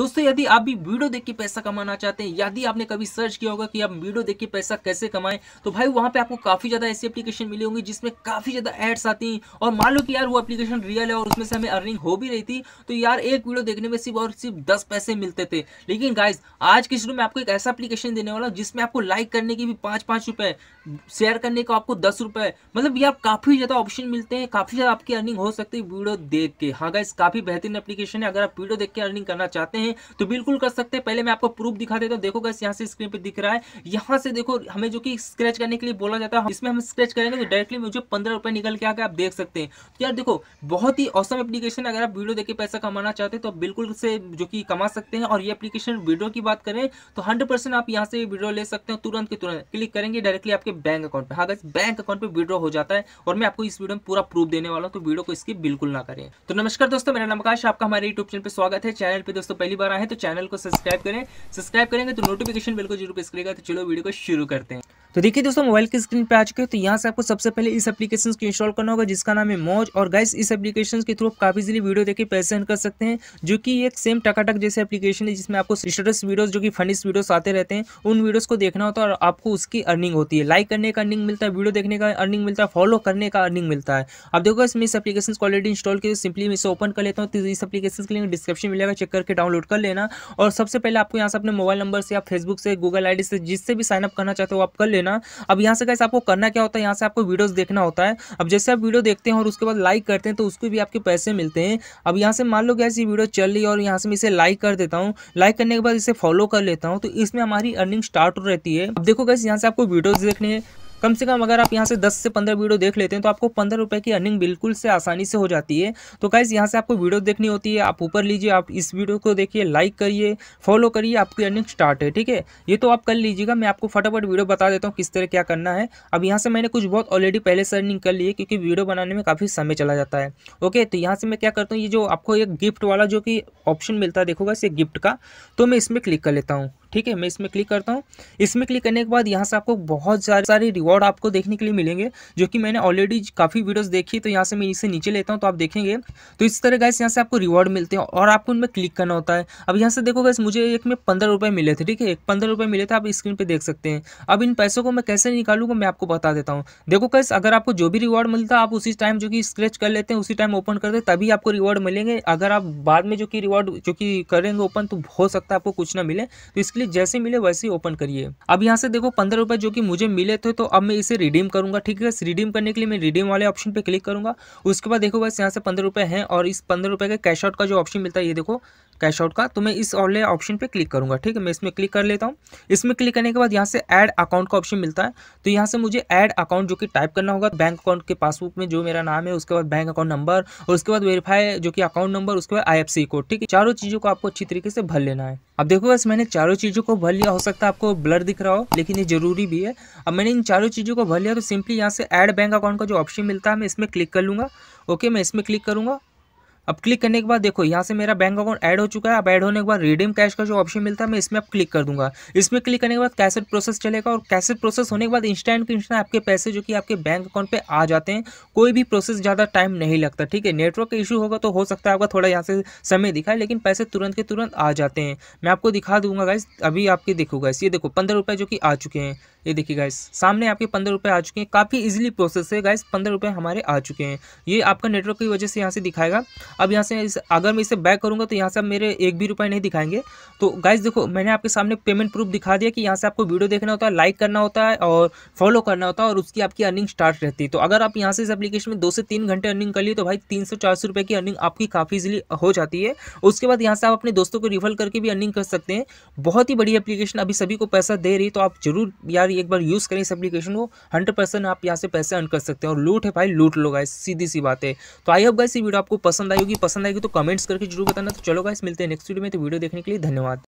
दोस्तों यदि आप भी वीडियो देख के पैसा कमाना चाहते हैं यदि आपने कभी सर्च किया होगा कि आप वीडियो देख के पैसा कैसे कमाएं तो भाई वहां पे आपको काफी ज्यादा ऐसी एप्लीकेशन मिली होंगी जिसमें काफी ज्यादा एड्स आती हैं और मान लो कि यार वो एप्लीकेशन रियल है और उसमें से हमें अर्निंग हो भी रही थी तो यार एक वीडियो देखने में सिर्फ और सिर्फ दस पैसे मिलते थे लेकिन गाइज आज के शुरू में आपको एक ऐसा एप्लीकेशन देने वाला जिसमें आपको लाइक करने की भी पांच पांच रुपए शेयर करने का आपको दस रुपए मतलब यार काफी ज्यादा ऑप्शन मिलते हैं काफी ज्यादा आपकी अर्निंग हो सकती है वीडियो देख के हाँ गाइज काफी बेहतरीन एप्लीकेशन है अगर आप वीडियो देख के अर्निंग करना चाहते हैं हैं तो बिल्कुल कर सकते हैं पहले मैं आपको प्रूफ दिखा देता हूँ देखो गैस यहाँ से स्क्रीन पे दिख रहा है यहाँ से देखो हमें जो कि स्क्रेच करने के लिए बोला जाता है इसमें हम स्क्रेच करेंगे तो डायरेक्टली मुझे पंद्रह रुपये निकल के आकर आप देख सकते हैं तो यार देखो बहुत ही औसम एप्लीकेशन अगर आप वीडियो देख पैसा कमाना चाहते हैं तो बिल्कुल से जो कि कमा सकते हैं और ये एप्लीकेशन वीडियो की बात करें तो हंड्रेड आप यहाँ से वीडियो ले सकते हैं तुरंत के तुरंत क्लिक करेंगे डायरेक्टली आपके बैंक अकाउंट पर हाँ गैस बैंक अकाउंट पर विड्रॉ हो जाता है और मैं आपको इस वीडियो में पूरा प्रूफ देने वाला हूँ तो वीडियो को इसकी बिल्कुल ना करें तो नमस्कार दोस्तों मेरा नाम आकाश आपका हमारे यूट्यूब चैनल पर स्वागत है चैनल पर दोस्तों पहली बार आए तो चैनल को सब्सक्राइब करें सब्सक्राइब करेंगे तो नोटिफिकेशन बिल्कुल जरूर प्रेस करेगा तो चलो वीडियो को शुरू करते हैं तो देखिए दोस्तों मोबाइल की स्क्रीन पे आ चुके हैं तो यहाँ से आपको सबसे पहले इस एप्लीकेशन को इंस्टॉल करना होगा जिसका नाम है मौज और गाइस इस एप्लीकेशन के थ्रू आप काफी इजिली वीडियो देखिए पैसे अर्न कर सकते हैं जो कि एक सेम टकाटक जैसे एप्लीकेशन है जिसमें आपको स्टेटस वीडियोस जो कि फनीस वीडियोस आते रहते हैं उन वीडियोज को देखना होता है और आपको उसकी अर्निंग होती है लाइक करने का अर्निंग मिलता है वीडियो देखने का अर्निंग मिलता है फॉलो करने का अर्निंग मिलता है आप देखो इसमें इस एप्लीकेशन को ऑलरेडी इंस्टॉल किया सिंपली तो मैं इसे ओपन कर लेता हूँ तो इस एप्लीकेशन के लिए डिस्क्रिप्शन मिलेगा चेक करके डाउनलोड कर लेना और सबसे पहले आपको यहाँ से अपने मोबाइल नंबर से या फेसबुक से गूगल आई से जिससे भी साइनअप करना चाहते हो आप कर देना अब यहाँ से कैसे आपको करना क्या होता है यहाँ से आपको वीडियोज़ देखना होता है अब जैसे आप वीडियो देखते हैं और उसके बाद लाइक करते हैं तो उसको भी आपके पैसे मिलते हैं अब यहाँ से मान लो कि ऐसी वीडियो चल रही है और यहाँ से मैं इसे लाइक कर देता हूँ लाइक करने के बाद इसे फॉलो कर लेता हूँ तो इसमें हमारी अर्निंग स्टार्ट रहती है अब देखो कैसे यहाँ से आपको वीडियोज़ देखने हैं कम से कम अगर आप यहाँ से दस से पंद्रह वीडियो देख लेते हैं तो आपको पंद्रह रुपये की अर्निंग बिल्कुल से आसानी से हो जाती है तो गाइज़ यहाँ से आपको वीडियो देखनी होती है आप ऊपर लीजिए आप इस वीडियो को देखिए लाइक करिए फॉलो करिए आपकी अर्निंग स्टार्ट है ठीक है ये तो आप कर लीजिएगा मैं आपको फटाफट वीडियो बता देता हूँ किस तरह क्या करना है अब यहाँ से मैंने कुछ बहुत ऑलरेडी पहले से अर्निंग कर ली है क्योंकि वीडियो बनाने में काफ़ी समय चला जाता है ओके तो यहाँ से मैं क्या करता हूँ ये जो आपको एक गिफ्ट वाला जो कि ऑप्शन मिलता है देखोगा इसे गिफ्ट का तो मैं इसमें क्लिक कर लेता हूँ ठीक है मैं इसमें क्लिक करता हूँ इसमें क्लिक करने के बाद यहाँ से आपको बहुत सारे सारे रिवॉर्ड रिवॉर्ड आपको देखने के लिए मिलेंगे जो कि मैंने ऑलरेडी काफ़ी वीडियोस देखी है तो यहाँ से मैं इसे नीचे लेता हूँ तो आप देखेंगे तो इस तरह गैस यहाँ से आपको रिवॉर्ड मिलते हैं और आपको उनमें क्लिक करना होता है अब यहाँ से देखो गैस मुझे एक में पंद्रह रुपये मिले थे ठीक है एक पंद्रह रुपये मिले थे आप स्क्रीन पर देख सकते हैं अब इन पैसों को मैं कैसे निकालूंगा मैं आपको बता देता हूँ देखो गैस अगर आपको जो भी रिवॉर्ड मिलता है आप उसी टाइम जो कि स्क्रेच कर लेते हैं उसी टाइम ओपन कर दे तभी आपको रिवॉर्ड मिलेंगे अगर आप बाद में जो कि रिवॉर्ड जो कि करेंगे ओपन तो हो सकता है आपको कुछ ना मिले तो इसके लिए जैसे मिले वैसे ही ओपन करिए अब यहाँ से देखो पंद्रह रुपये जो कि मुझे मिले थे तो अब मैं इसे रिडीम करूंगा ठीक है रिडीम करने के लिए मैं रिडीम वाले ऑप्शन पर क्लिक करूंगा उसके बाद देखो बस यहाँ से पंद्रह रुपये हैं और इस पंद्रह रुपये का कैश आउट का जो ऑप्शन मिलता है ये देखो कैश आउट का तो मैं इस वाले ऑप्शन पे क्लिक करूँगा ठीक है मैं इसमें क्लिक कर लेता हूँ इसमें क्लिक करने के बाद यहाँ से ऐड अकाउंट का ऑप्शन मिलता है तो यहाँ से मुझे ऐड अकाउंट जो कि टाइप करना होगा बैंक अकाउंट के पासबुक में जो मेरा नाम है उसके बाद बैंक अकाउंट नंबर और उसके बाद वेरीफाई जो कि अकाउंट नंबर उसके बाद आई कोड ठीक है चारों चीज़ों को आपको अच्छी तरीके से भर लेना है अब देखो बस मैंने चारों चीज़ों को भर लिया हो सकता है आपको ब्लर दिख रहा हो लेकिन ये जरूरी भी है अब मैंने इन चारों चीज़ों को भर लिया तो सिंपली यहाँ से ऐड बैंक अकाउंट का जो ऑप्शन मिलता है मैं इसमें क्लिक कर लूँगा ओके मैं इसमें क्लिक करूँगा अब क्लिक करने के बाद देखो यहाँ से मेरा बैंक अकाउंट ऐड हो चुका है अब ऐड होने के बाद रिडीम कैश का जो ऑप्शन मिलता है मैं इसमें अब क्लिक कर दूंगा इसमें क्लिक करने के बाद कैसेट प्रोसेस चलेगा और कैसेट प्रोसेस होने के बाद इंस्टेंट के इंस्टेंट आपके पैसे जो कि आपके बैंक अकाउंट पर आ जाते हैं कोई भी प्रोसेस ज़्यादा टाइम नहीं लगता ठीक है नेटवर्क का इशू होगा तो हो सकता है आपका थोड़ा यहाँ से समय दिखाए लेकिन पैसे तुरंत के तुरंत आ जाते हैं मैं आपको दिखा दूंगा गाइस अभी आपके देखूंगा गाइस ये देखो पंद्रह रुपये जो कि आ चुके हैं ये देखिए गाइस सामने आपके पंद्रह रुपये आ चुके हैं काफ़ी इजीली प्रोसेस है गाइस पंद्रह रुपये हमारे आ चुके हैं ये आपका नेटवर्क की वजह से यहाँ से दिखाएगा अब यहाँ से अगर मैं इसे बैक करूँगा तो यहाँ से आप मेरे एक भी रुपये नहीं दिखाएंगे तो गाइस देखो मैंने आपके सामने पेमेंट प्रूफ दिखा दिया कि यहाँ से आपको वीडियो देखना होता है लाइक करना होता है और फॉलो करना होता है और उसकी आपकी अर्निंग स्टार्ट रहती है तो अगर आप यहाँ से इस एप्लीकेशन में दो से तीन घंटे अर्निंग कर लिए तो भाई तीन सौ चार सौ रुपये की अर्निंग आपकी काफ़ी इजिली हो जाती है उसके बाद यहाँ से आप अपने दोस्तों को रिफल करके भी अर्निंग कर सकते हैं बहुत ही बड़ी एप्लीकेशन अभी सभी को पैसा दे रही तो आप जरूर यार बार एक बार यूज़ करें इस एप्लीकेशन को हंड्रेड परसेंट आप यहाँ से पैसे अर्न कर सकते हैं और लूट है भाई लूट लो गाइस सीधी सी बात है तो आई होप गाइस ये वीडियो आपको पसंद आएगी पसंद आएगी तो कमेंट्स करके जरूर बताना तो चलो गाइस मिलते हैं नेक्स्ट वीडियो में तो वीडियो देखने के लिए धन्यवाद